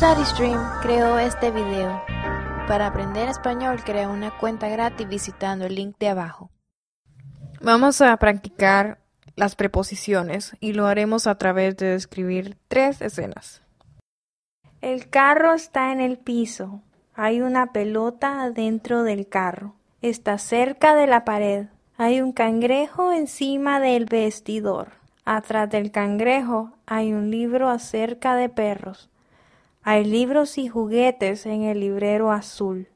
StudyStream creó este video. Para aprender español crea una cuenta gratis visitando el link de abajo. Vamos a practicar las preposiciones y lo haremos a través de describir tres escenas. El carro está en el piso. Hay una pelota dentro del carro. Está cerca de la pared. Hay un cangrejo encima del vestidor. Atrás del cangrejo hay un libro acerca de perros. Hay libros y juguetes en el librero azul.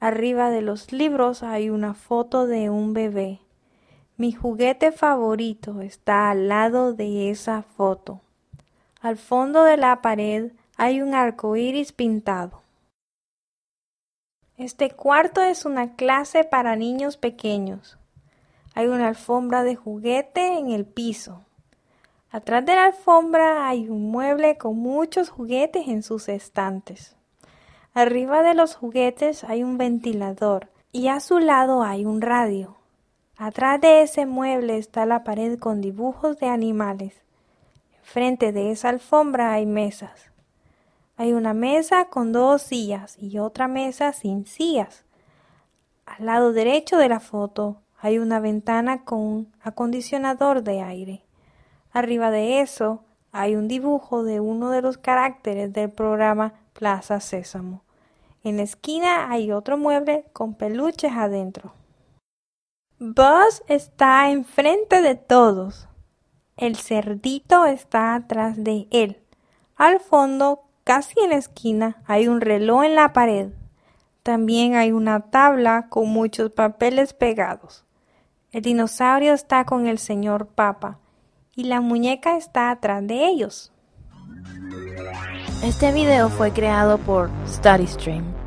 Arriba de los libros hay una foto de un bebé. Mi juguete favorito está al lado de esa foto. Al fondo de la pared hay un arco iris pintado. Este cuarto es una clase para niños pequeños. Hay una alfombra de juguete en el piso. Atrás de la alfombra hay un mueble con muchos juguetes en sus estantes. Arriba de los juguetes hay un ventilador y a su lado hay un radio. Atrás de ese mueble está la pared con dibujos de animales. Frente de esa alfombra hay mesas. Hay una mesa con dos sillas y otra mesa sin sillas. Al lado derecho de la foto hay una ventana con un acondicionador de aire. Arriba de eso hay un dibujo de uno de los caracteres del programa Plaza Sésamo. En la esquina hay otro mueble con peluches adentro. Buzz está enfrente de todos. El cerdito está atrás de él. Al fondo, casi en la esquina, hay un reloj en la pared. También hay una tabla con muchos papeles pegados. El dinosaurio está con el señor Papa y la muñeca está atrás de ellos. Este video fue creado por StudyStream.